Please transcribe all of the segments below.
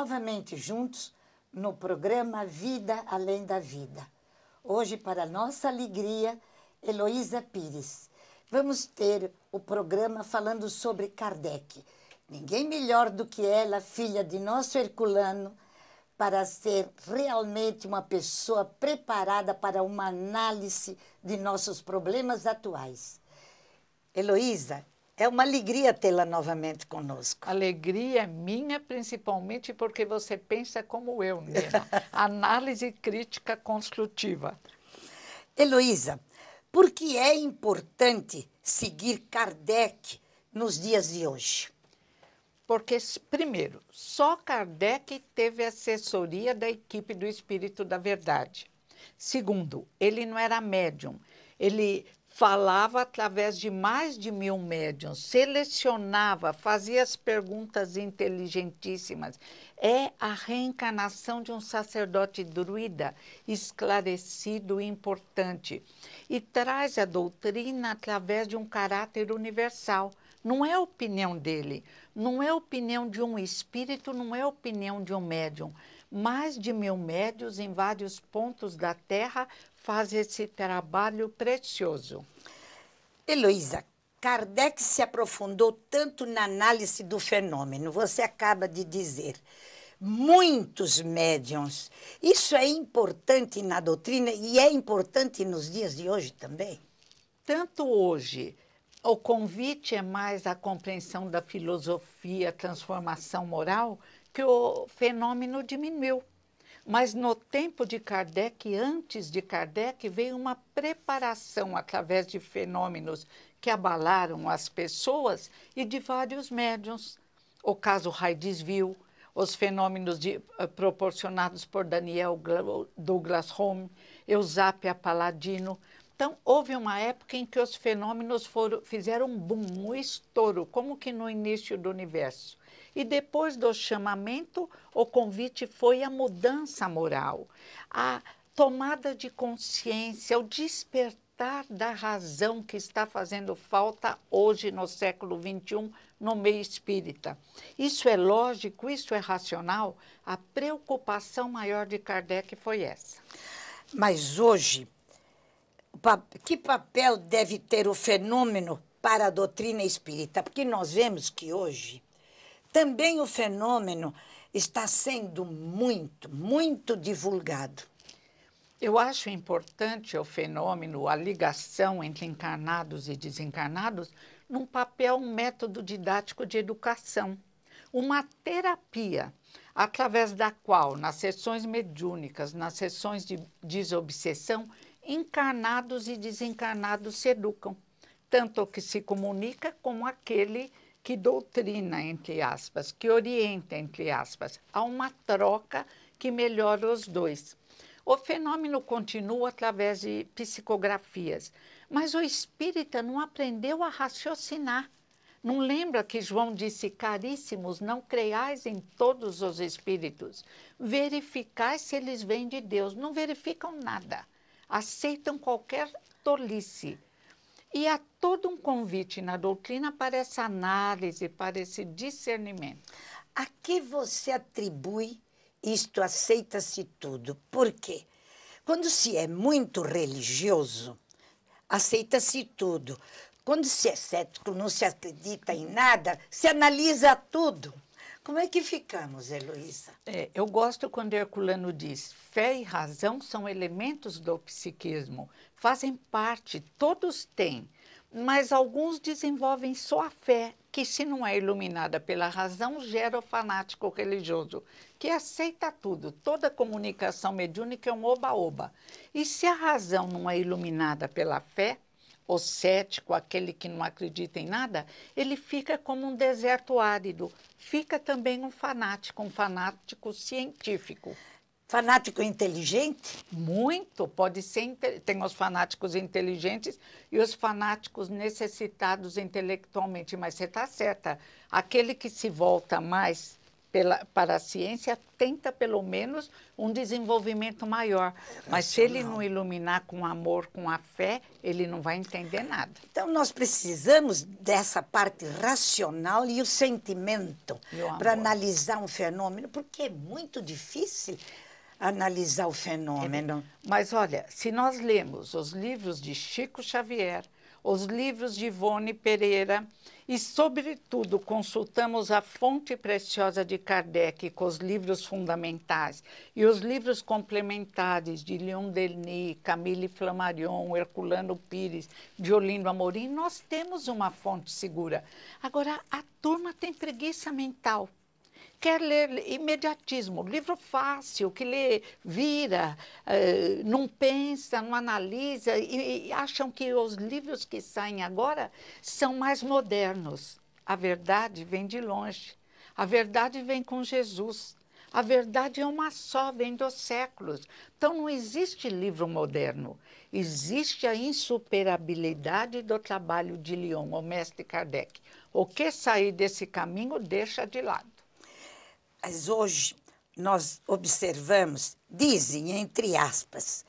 novamente juntos no programa Vida Além da Vida. Hoje, para nossa alegria, Heloísa Pires. Vamos ter o programa falando sobre Kardec. Ninguém melhor do que ela, filha de nosso Herculano, para ser realmente uma pessoa preparada para uma análise de nossos problemas atuais. Heloísa, é uma alegria tê-la novamente conosco. Alegria é minha, principalmente porque você pensa como eu, Nina. Análise crítica construtiva. Heloísa, por que é importante seguir Kardec nos dias de hoje? Porque, primeiro, só Kardec teve assessoria da equipe do Espírito da Verdade. Segundo, ele não era médium. Ele falava através de mais de mil médiums, selecionava, fazia as perguntas inteligentíssimas. É a reencarnação de um sacerdote druida, esclarecido e importante. E traz a doutrina através de um caráter universal. Não é a opinião dele, não é a opinião de um espírito, não é a opinião de um médium mais de mil médios em vários pontos da Terra faz esse trabalho precioso. Heloísa, Kardec se aprofundou tanto na análise do fenômeno, você acaba de dizer. Muitos médiums. Isso é importante na doutrina e é importante nos dias de hoje também? Tanto hoje. O convite é mais a compreensão da filosofia, transformação moral, que o fenômeno diminuiu. Mas no tempo de Kardec, antes de Kardec, veio uma preparação através de fenômenos que abalaram as pessoas e de vários médiums. O caso Raides viu, os fenômenos de, uh, proporcionados por Daniel Douglas Home, Eusápia Paladino. Então, houve uma época em que os fenômenos foram, fizeram um boom, um estouro, como que no início do universo. E depois do chamamento, o convite foi a mudança moral, a tomada de consciência, o despertar da razão que está fazendo falta hoje no século XXI no meio espírita. Isso é lógico, isso é racional? A preocupação maior de Kardec foi essa. Mas hoje, que papel deve ter o fenômeno para a doutrina espírita? Porque nós vemos que hoje também o fenômeno está sendo muito, muito divulgado. Eu acho importante o fenômeno, a ligação entre encarnados e desencarnados, num papel, um método didático de educação, uma terapia através da qual, nas sessões mediúnicas, nas sessões de desobsessão, encarnados e desencarnados se educam, tanto o que se comunica como aquele que doutrina, entre aspas, que orienta, entre aspas, há uma troca que melhora os dois. O fenômeno continua através de psicografias, mas o espírita não aprendeu a raciocinar. Não lembra que João disse: Caríssimos, não creiais em todos os espíritos. Verificai se eles vêm de Deus. Não verificam nada. Aceitam qualquer tolice. E há todo um convite na doutrina para essa análise, para esse discernimento. A que você atribui isto aceita-se tudo? Por quê? Quando se é muito religioso, aceita-se tudo. Quando se é cético, não se acredita em nada, se analisa tudo. Como é que ficamos, Heloísa? É, eu gosto quando Herculano diz: fé e razão são elementos do psiquismo, fazem parte, todos têm, mas alguns desenvolvem só a fé, que, se não é iluminada pela razão, gera o fanático religioso, que aceita tudo, toda comunicação mediúnica é um oba-oba. E se a razão não é iluminada pela fé, o cético, aquele que não acredita em nada, ele fica como um deserto árido. Fica também um fanático, um fanático científico. Fanático inteligente? Muito, pode ser. Tem os fanáticos inteligentes e os fanáticos necessitados intelectualmente, mas você está certa. Aquele que se volta mais pela, para a ciência tenta pelo menos um desenvolvimento maior. Mas se ele não iluminar com amor, com a fé, ele não vai entender nada. Então nós precisamos dessa parte racional e o sentimento para analisar um fenômeno, porque é muito difícil analisar o fenômeno. É, mas olha, se nós lemos os livros de Chico Xavier, os livros de Ivone Pereira, e, sobretudo, consultamos a fonte preciosa de Kardec com os livros fundamentais e os livros complementares de Leon Denis, Camille Flammarion, Herculano Pires, Olindo Amorim. Nós temos uma fonte segura. Agora, a turma tem preguiça mental quer ler imediatismo, livro fácil, que lê, vira, eh, não pensa, não analisa, e, e acham que os livros que saem agora são mais modernos. A verdade vem de longe, a verdade vem com Jesus. A verdade é uma só, vem dos séculos. Então não existe livro moderno. Existe a insuperabilidade do trabalho de Lyon, o mestre Kardec. O que sair desse caminho deixa de lado mas hoje nós observamos, dizem, entre aspas,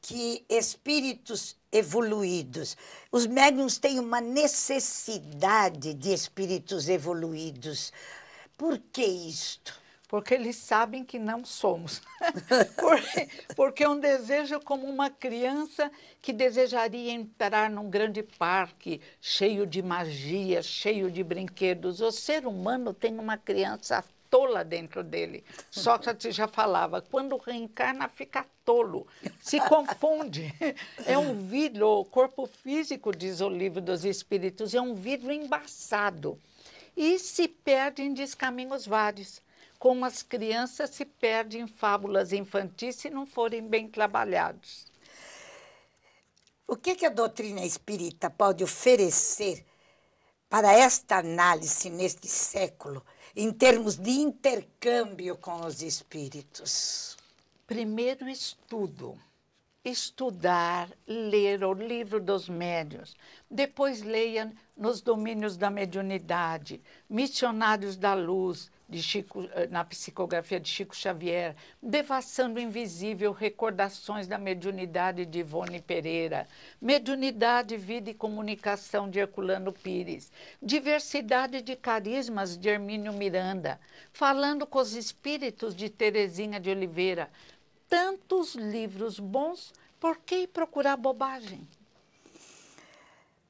que espíritos evoluídos, os médiums têm uma necessidade de espíritos evoluídos. Por que isto? Porque eles sabem que não somos. porque, é um desejo como uma criança que desejaria entrar num grande parque cheio de magia, cheio de brinquedos. O ser humano tem uma criança tola dentro dele. Sócrates já falava, quando reencarna fica tolo, se confunde. É um vidro, o corpo físico, diz o livro dos espíritos, é um vidro embaçado. E se perde em descaminhos vários, como as crianças se perdem em fábulas infantis se não forem bem trabalhados. O que, que a doutrina espírita pode oferecer para esta análise neste século? em termos de intercâmbio com os espíritos? Primeiro, estudo. Estudar, ler o livro dos médios. Depois, leia Nos Domínios da Mediunidade, Missionários da Luz, de Chico, eh, na psicografia de Chico Xavier, Devassando Invisível, Recordações da Mediunidade de Ivone Pereira, Mediunidade, Vida e Comunicação de Herculano Pires, Diversidade de Carismas de Hermínio Miranda, Falando com os Espíritos de Terezinha de Oliveira. Tantos livros bons, por que procurar bobagem?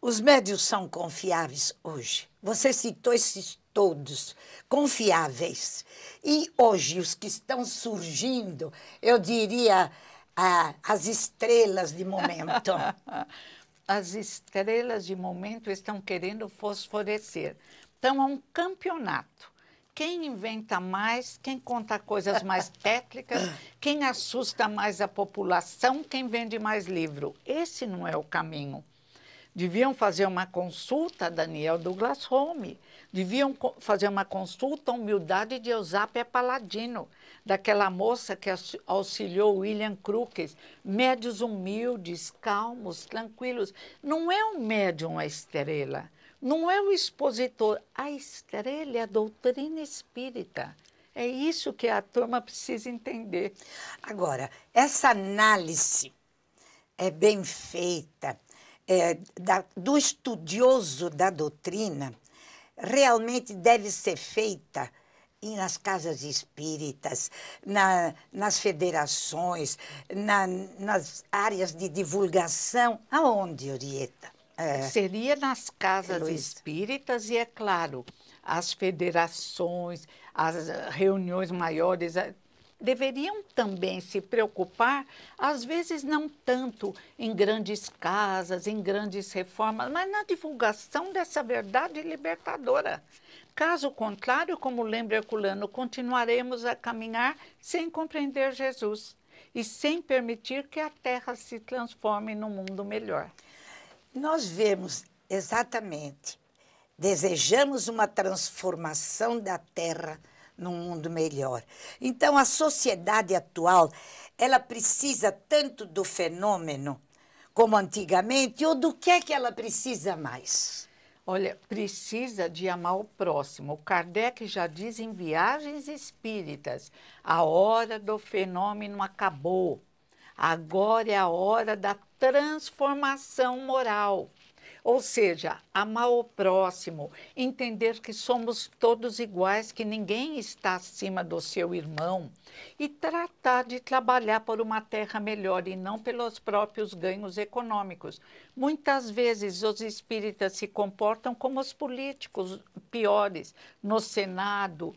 Os médios são confiáveis hoje. Você citou esses todos confiáveis. E hoje, os que estão surgindo, eu diria ah, as estrelas de momento. as estrelas de momento estão querendo fosforecer. Então, é um campeonato. Quem inventa mais, quem conta coisas mais técnicas, quem assusta mais a população, quem vende mais livro. Esse não é o caminho. Deviam fazer uma consulta a Daniel Douglas Home. Deviam fazer uma consulta à humildade de Eusápia Paladino, daquela moça que auxiliou William Crookes. Médios humildes, calmos, tranquilos. Não é o médium a estrela, não é o expositor. A estrela é a doutrina espírita. É isso que a turma precisa entender. Agora, essa análise é bem feita é, da, do estudioso da doutrina realmente deve ser feita e nas casas espíritas, na, nas federações, na, nas áreas de divulgação. Aonde, Orieta? É. Seria nas casas Luiz. espíritas e, é claro, as federações, as reuniões maiores, deveriam também se preocupar, às vezes não tanto em grandes casas, em grandes reformas, mas na divulgação dessa verdade libertadora. Caso contrário, como lembra Herculano, continuaremos a caminhar sem compreender Jesus e sem permitir que a Terra se transforme num mundo melhor. Nós vemos exatamente, desejamos uma transformação da Terra num mundo melhor. Então, a sociedade atual, ela precisa tanto do fenômeno como antigamente, ou do que é que ela precisa mais? Olha, precisa de amar o próximo. O Kardec já diz em Viagens Espíritas: a hora do fenômeno acabou. Agora é a hora da transformação moral. Ou seja, amar o próximo, entender que somos todos iguais, que ninguém está acima do seu irmão e tratar de trabalhar por uma terra melhor e não pelos próprios ganhos econômicos. Muitas vezes os espíritas se comportam como os políticos piores no Senado,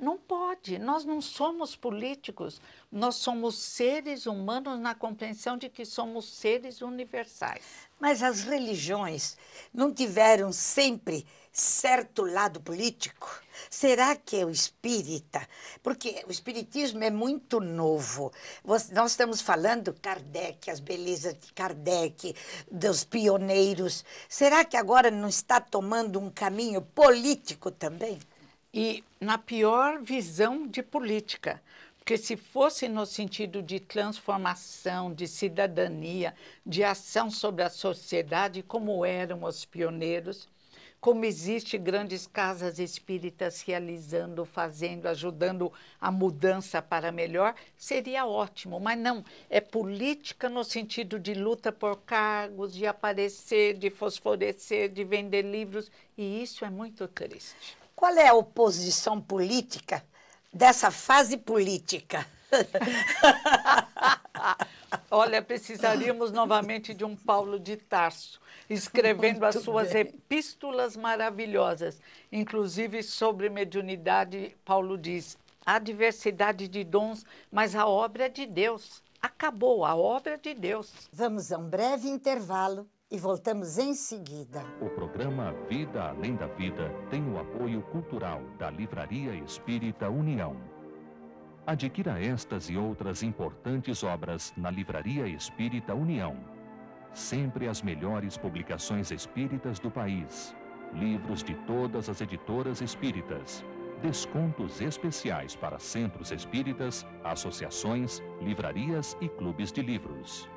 não pode, nós não somos políticos, nós somos seres humanos na compreensão de que somos seres universais. Mas as religiões não tiveram sempre certo lado político? Será que é o espírita? Porque o espiritismo é muito novo. Nós estamos falando Kardec, as belezas de Kardec, dos pioneiros. Será que agora não está tomando um caminho político também? e na pior visão de política. Porque se fosse no sentido de transformação, de cidadania, de ação sobre a sociedade, como eram os pioneiros, como existem grandes casas espíritas realizando, fazendo, ajudando a mudança para melhor, seria ótimo, mas não, é política no sentido de luta por cargos, de aparecer, de fosforecer, de vender livros, e isso é muito triste. Qual é a oposição política dessa fase política? Olha, precisaríamos novamente de um Paulo de Tarso, escrevendo Muito as suas bem. epístolas maravilhosas, inclusive sobre mediunidade, Paulo diz: há diversidade de dons, mas a obra é de Deus. Acabou a obra de Deus. Vamos a um breve intervalo e voltamos em seguida. O programa Vida Além da Vida tem o apoio cultural da Livraria Espírita União. Adquira estas e outras importantes obras na Livraria Espírita União. Sempre as melhores publicações espíritas do país. Livros de todas as editoras espíritas. Descontos especiais para centros espíritas, associações, livrarias e clubes de livros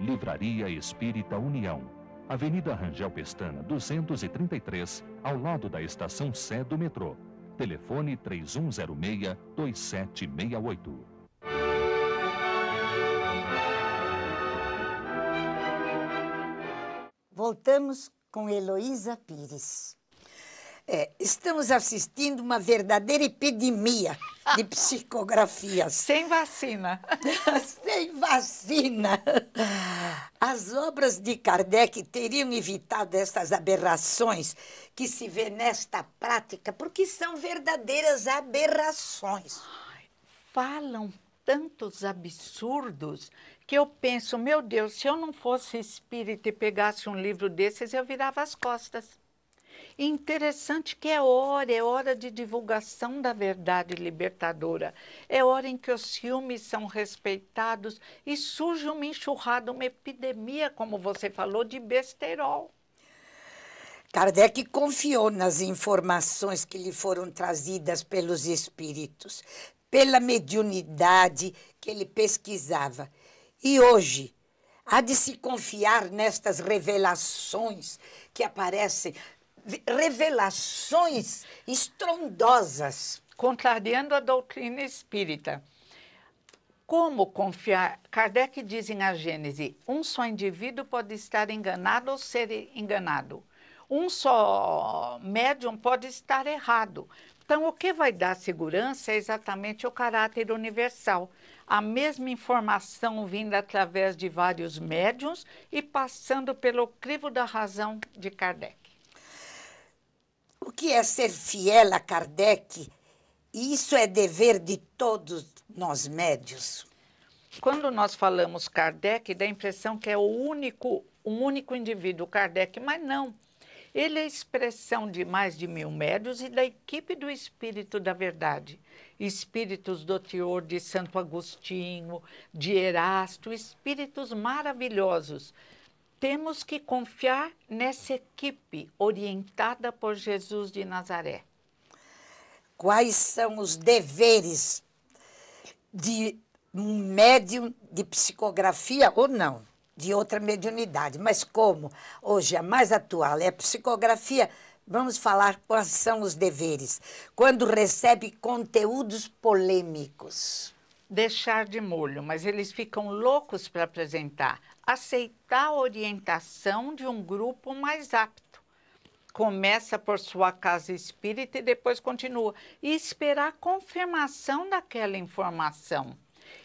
Livraria Espírita União, Avenida Rangel Pestana, 233, ao lado da estação Sé do metrô. Telefone 3106-2768. Voltamos com Heloísa Pires. É, estamos assistindo uma verdadeira epidemia de psicografias. Sem vacina. Sem vacina. As obras de Kardec teriam evitado essas aberrações que se vê nesta prática, porque são verdadeiras aberrações. falam tantos absurdos que eu penso, meu Deus, se eu não fosse espírita e pegasse um livro desses, eu virava as costas interessante que é hora, é hora de divulgação da verdade libertadora. É hora em que os filmes são respeitados e surge uma enxurrada, uma epidemia, como você falou, de besterol. Kardec confiou nas informações que lhe foram trazidas pelos espíritos, pela mediunidade que ele pesquisava. E hoje, há de se confiar nestas revelações que aparecem revelações estrondosas. Contrariando a doutrina espírita. Como confiar? Kardec diz em A Gênese: um só indivíduo pode estar enganado ou ser enganado. Um só médium pode estar errado. Então, o que vai dar segurança é exatamente o caráter universal. A mesma informação vinda através de vários médiums e passando pelo crivo da razão de Kardec. O que é ser fiel a Kardec? isso é dever de todos nós médios. Quando nós falamos Kardec, dá a impressão que é o único, um único indivíduo, Kardec, mas não. Ele é expressão de mais de mil médios e da equipe do Espírito da Verdade. Espíritos do teor de Santo Agostinho, de Erasto, espíritos maravilhosos temos que confiar nessa equipe orientada por Jesus de Nazaré. Quais são os deveres de um médium de psicografia ou não, de outra mediunidade? Mas como hoje a é mais atual é a psicografia, Vamos falar quais são os deveres. Quando recebe conteúdos polêmicos deixar de molho, mas eles ficam loucos para apresentar. Aceitar a orientação de um grupo mais apto. Começa por sua casa espírita e depois continua. E esperar a confirmação daquela informação.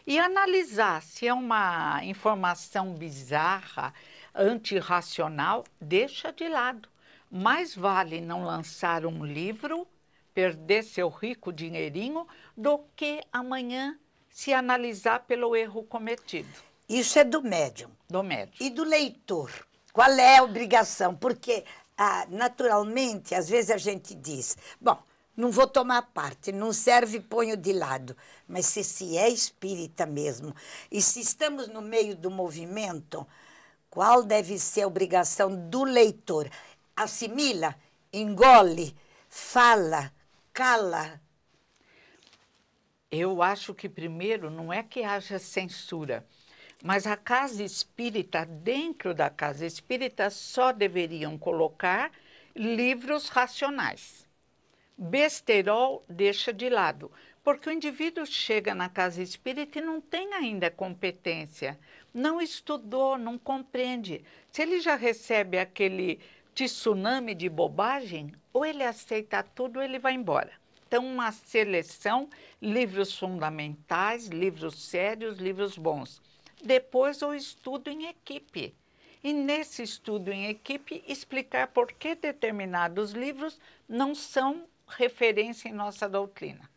E analisar se é uma informação bizarra, antirracional, deixa de lado. Mais vale não lançar um livro perder seu rico dinheirinho do que amanhã se analisar pelo erro cometido. Isso é do médium. Do médium. E do leitor? Qual é a obrigação? Porque, ah, naturalmente, às vezes a gente diz: bom, não vou tomar parte, não serve, ponho de lado. Mas se se é espírita mesmo, e se estamos no meio do movimento, qual deve ser a obrigação do leitor? Assimila, engole, fala, cala, eu acho que, primeiro, não é que haja censura, mas a casa espírita, dentro da casa espírita, só deveriam colocar livros racionais. Besterol deixa de lado, porque o indivíduo chega na casa espírita e não tem ainda competência, não estudou, não compreende. Se ele já recebe aquele tsunami de bobagem, ou ele aceita tudo ou ele vai embora. Então, uma seleção, livros fundamentais, livros sérios, livros bons. Depois, o estudo em equipe. E nesse estudo em equipe, explicar por que determinados livros não são referência em nossa doutrina.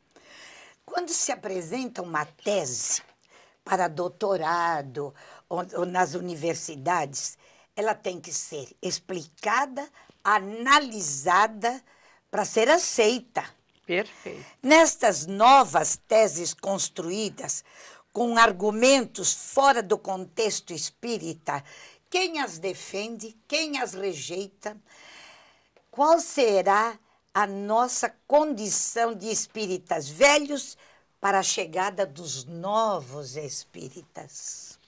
Quando se apresenta uma tese para doutorado ou, ou nas universidades, ela tem que ser explicada, analisada para ser aceita. Perfeito. Nestas novas teses construídas com argumentos fora do contexto espírita, quem as defende, quem as rejeita, qual será a nossa condição de espíritas velhos para a chegada dos novos espíritas?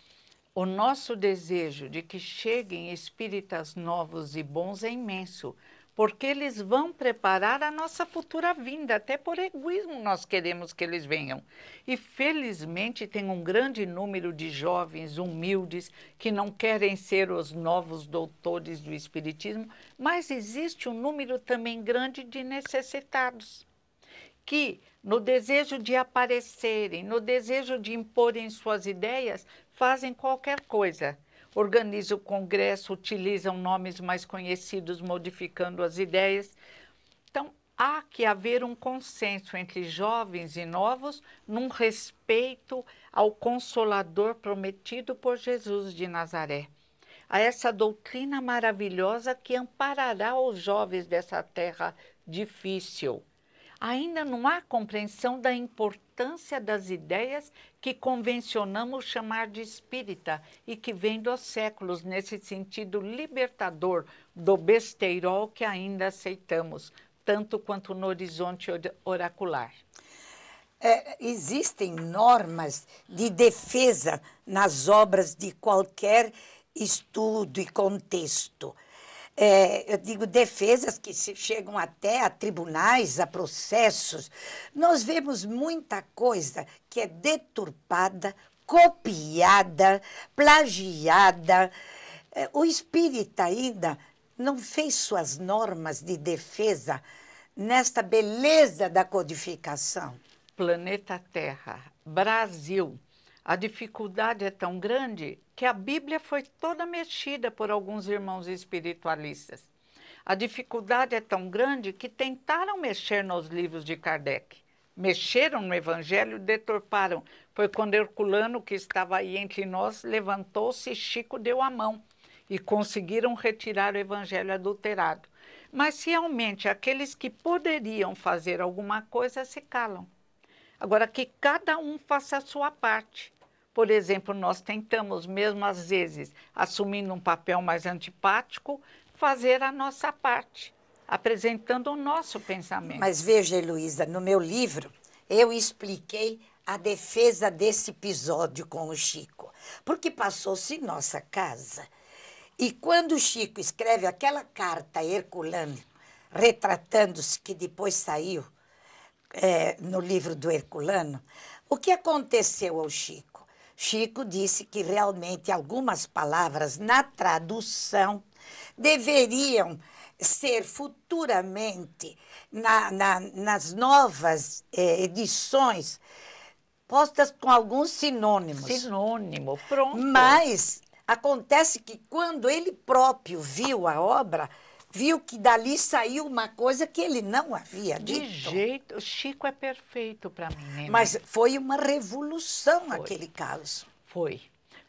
O nosso desejo de que cheguem espíritas novos e bons é imenso, porque eles vão preparar a nossa futura vinda. Até por egoísmo nós queremos que eles venham. E felizmente tem um grande número de jovens humildes que não querem ser os novos doutores do Espiritismo, mas existe um número também grande de necessitados que, no desejo de aparecerem, no desejo de imporem suas ideias, fazem qualquer coisa organiza o congresso, utilizam nomes mais conhecidos, modificando as ideias. Então, há que haver um consenso entre jovens e novos num respeito ao consolador prometido por Jesus de Nazaré, a essa doutrina maravilhosa que amparará os jovens dessa terra difícil. Ainda não há compreensão da importância importância das ideias que convencionamos chamar de espírita e que vem dos séculos nesse sentido libertador do besteirol que ainda aceitamos, tanto quanto no horizonte oracular. É, existem normas de defesa nas obras de qualquer estudo e contexto é, eu digo, defesas que chegam até a tribunais, a processos, nós vemos muita coisa que é deturpada, copiada, plagiada. É, o espírita ainda não fez suas normas de defesa nesta beleza da codificação. Planeta Terra, Brasil, a dificuldade é tão grande que a Bíblia foi toda mexida por alguns irmãos espiritualistas. A dificuldade é tão grande que tentaram mexer nos livros de Kardec. Mexeram no Evangelho, deturparam. Foi quando Herculano, que estava aí entre nós, levantou-se e Chico deu a mão. E conseguiram retirar o Evangelho adulterado. Mas realmente, aqueles que poderiam fazer alguma coisa se calam. Agora, que cada um faça a sua parte. Por exemplo, nós tentamos, mesmo às vezes, assumindo um papel mais antipático, fazer a nossa parte, apresentando o nosso pensamento. Mas veja, Heloísa, no meu livro, eu expliquei a defesa desse episódio com o Chico, porque passou-se em nossa casa. E quando o Chico escreve aquela carta a Herculano, retratando-se, que depois saiu é, no livro do Herculano, o que aconteceu ao Chico? Chico disse que realmente algumas palavras na tradução deveriam ser futuramente, na, na, nas novas eh, edições, postas com alguns sinônimos. Sinônimo, pronto. Mas acontece que quando ele próprio viu a obra, viu que dali saiu uma coisa que ele não havia dito. De jeito, o Chico é perfeito para mim. Né, Mas foi uma revolução foi. aquele caso. Foi.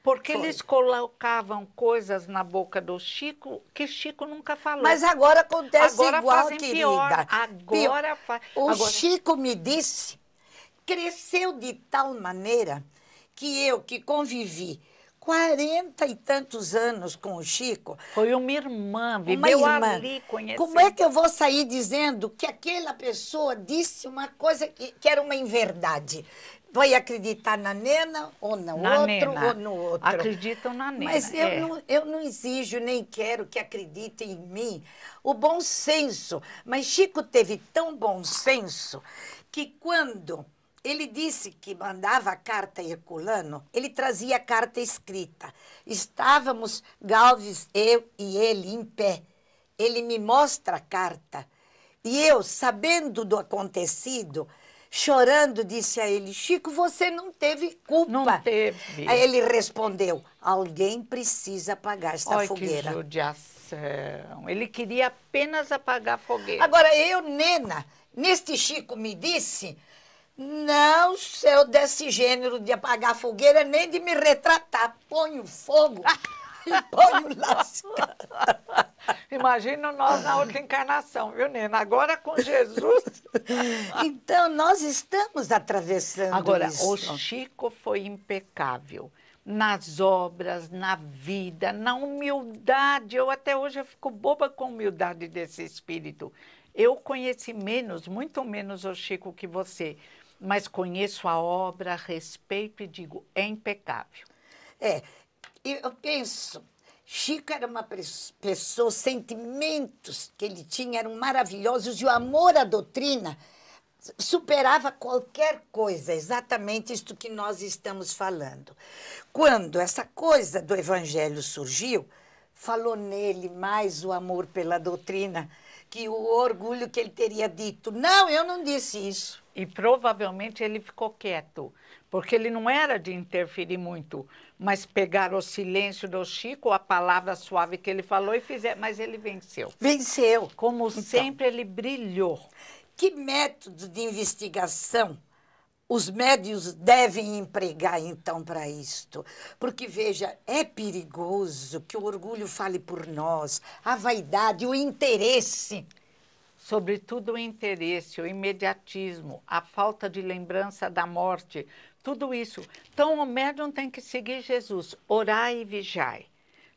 Porque foi. eles colocavam coisas na boca do Chico que Chico nunca falou. Mas agora acontece agora igual, fazem querida. Pior. Agora faz. O agora... Chico me disse, cresceu de tal maneira que eu que convivi 40 e tantos anos com o Chico. Foi uma irmã, viveu uma irmã. ali, conheceu. Como é que eu vou sair dizendo que aquela pessoa disse uma coisa que, que era uma inverdade? Vai acreditar na nena ou no na outro nena. ou no outro. Acreditam na nena. Mas eu, é. não, eu não exijo nem quero que acreditem em mim. O bom senso. Mas Chico teve tão bom senso que quando ele disse que mandava a carta Herculano, ele trazia a carta escrita. Estávamos, Galves, eu e ele, em pé. Ele me mostra a carta. E eu, sabendo do acontecido, chorando, disse a ele: Chico, você não teve culpa. Não teve. Aí ele respondeu: Alguém precisa apagar esta Ai, fogueira. Que judiação. Ele queria apenas apagar a fogueira. Agora, eu, Nena, neste Chico me disse não sou desse gênero de apagar fogueira nem de me retratar. Ponho fogo e ponho lascada. Imagina nós na outra encarnação, viu, Nena? Agora com Jesus. então, nós estamos atravessando Agora, isso. o Chico foi impecável nas obras, na vida, na humildade. Eu até hoje eu fico boba com a humildade desse espírito. Eu conheci menos, muito menos o Chico que você, mas conheço a obra, respeito e digo, é impecável. É, eu penso, Chico era uma pessoa, os sentimentos que ele tinha eram maravilhosos e o amor à doutrina superava qualquer coisa, exatamente isto que nós estamos falando. Quando essa coisa do evangelho surgiu, falou nele mais o amor pela doutrina que o orgulho que ele teria dito, não, eu não disse isso. E provavelmente ele ficou quieto, porque ele não era de interferir muito, mas pegar o silêncio do Chico, a palavra suave que ele falou e fizer mas ele venceu. Venceu. Como então, sempre, ele brilhou. Que método de investigação os médios devem empregar então para isto. Porque, veja, é perigoso que o orgulho fale por nós, a vaidade, o interesse. Sobretudo o interesse, o imediatismo, a falta de lembrança da morte, tudo isso. Então, o médium tem que seguir Jesus, orai e vigiai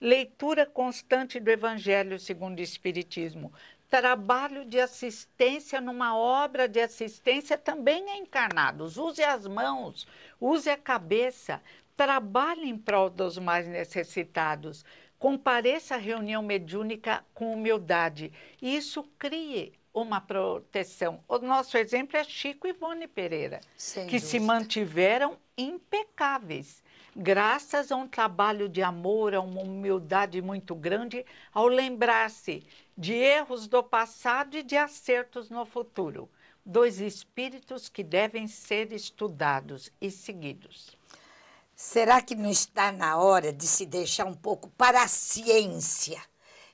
leitura constante do Evangelho segundo o Espiritismo, Trabalho de assistência numa obra de assistência também é encarnado. Use as mãos, use a cabeça, trabalhe em prol dos mais necessitados. Compareça à reunião mediúnica com humildade. isso crie uma proteção. O nosso exemplo é Chico e Ivone Pereira, Sem que dúvida. se mantiveram impecáveis graças a um trabalho de amor, a uma humildade muito grande, ao lembrar-se de erros do passado e de acertos no futuro. Dois espíritos que devem ser estudados e seguidos. Será que não está na hora de se deixar um pouco para a ciência?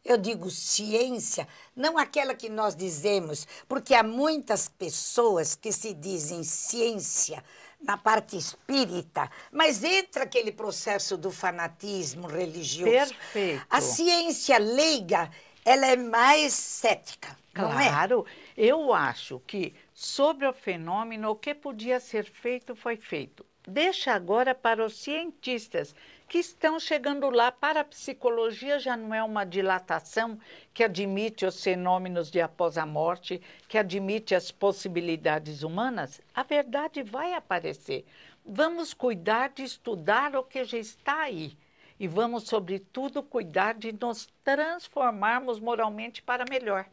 Eu digo ciência, não aquela que nós dizemos, porque há muitas pessoas que se dizem ciência, na parte espírita, mas entra aquele processo do fanatismo religioso. Perfeito. A ciência leiga, ela é mais cética, é? claro, é? eu acho que sobre o fenômeno, o que podia ser feito foi feito. Deixa agora para os cientistas que estão chegando lá. Para a psicologia já não é uma dilatação que admite os fenômenos de após a morte, que admite as possibilidades humanas. A verdade vai aparecer. Vamos cuidar de estudar o que já está aí. E vamos, sobretudo, cuidar de nos transformarmos moralmente para melhor.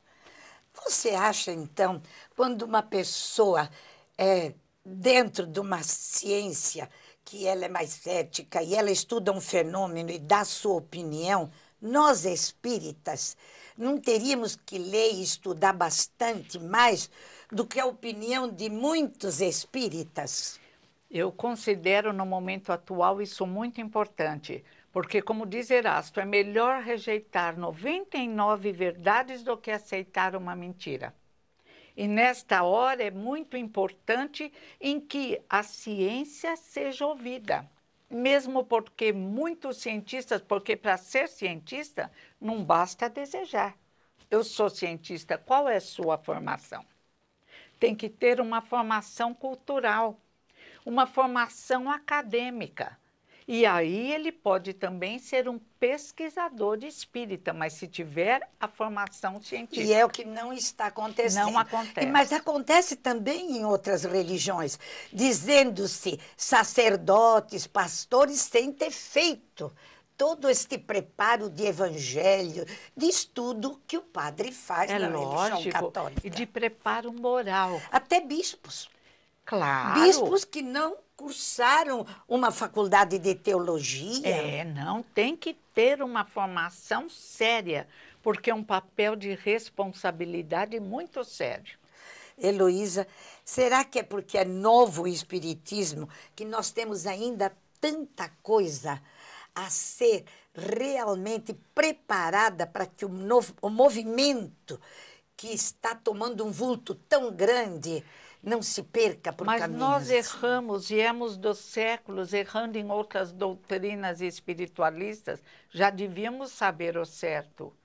Você acha, então, quando uma pessoa é dentro de uma ciência que ela é mais cética e ela estuda um fenômeno e dá sua opinião, nós espíritas não teríamos que ler e estudar bastante mais do que a opinião de muitos espíritas? Eu considero no momento atual isso muito importante, porque, como diz Erasto, é melhor rejeitar 99 verdades do que aceitar uma mentira. E nesta hora é muito importante em que a ciência seja ouvida. Mesmo porque muitos cientistas, porque para ser cientista não basta desejar. Eu sou cientista, qual é a sua formação? Tem que ter uma formação cultural, uma formação acadêmica e aí ele pode também ser um pesquisador espírita, mas se tiver a formação científica. E é o que não está acontecendo. Não acontece. Mas acontece também em outras religiões, dizendo-se sacerdotes, pastores sem ter feito todo este preparo de evangelho, de estudo que o padre faz é na lógico, religião católica. E de preparo moral. Até bispos. Claro. Bispos que não cursaram uma faculdade de teologia. É, não, tem que ter uma formação séria, porque é um papel de responsabilidade muito sério. Heloísa, será que é porque é novo o Espiritismo que nós temos ainda tanta coisa a ser realmente preparada para que o, novo, o movimento que está tomando um vulto tão grande não se perca por Mas caminhos. nós erramos, viemos dos séculos errando em outras doutrinas espiritualistas, já devíamos saber o certo.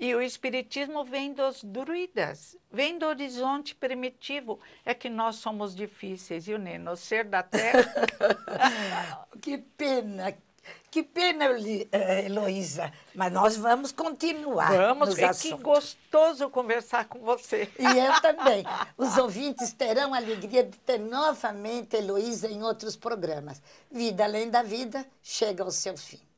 E o espiritismo vem dos druidas, vem do horizonte primitivo. É que nós somos difíceis, e Neno? O ser da terra. que pena, que pena, eh, Heloísa, mas nós vamos continuar. Vamos, é que gostoso conversar com você. E eu também. Os ouvintes terão a alegria de ter novamente Heloísa em outros programas. Vida além da vida chega ao seu fim.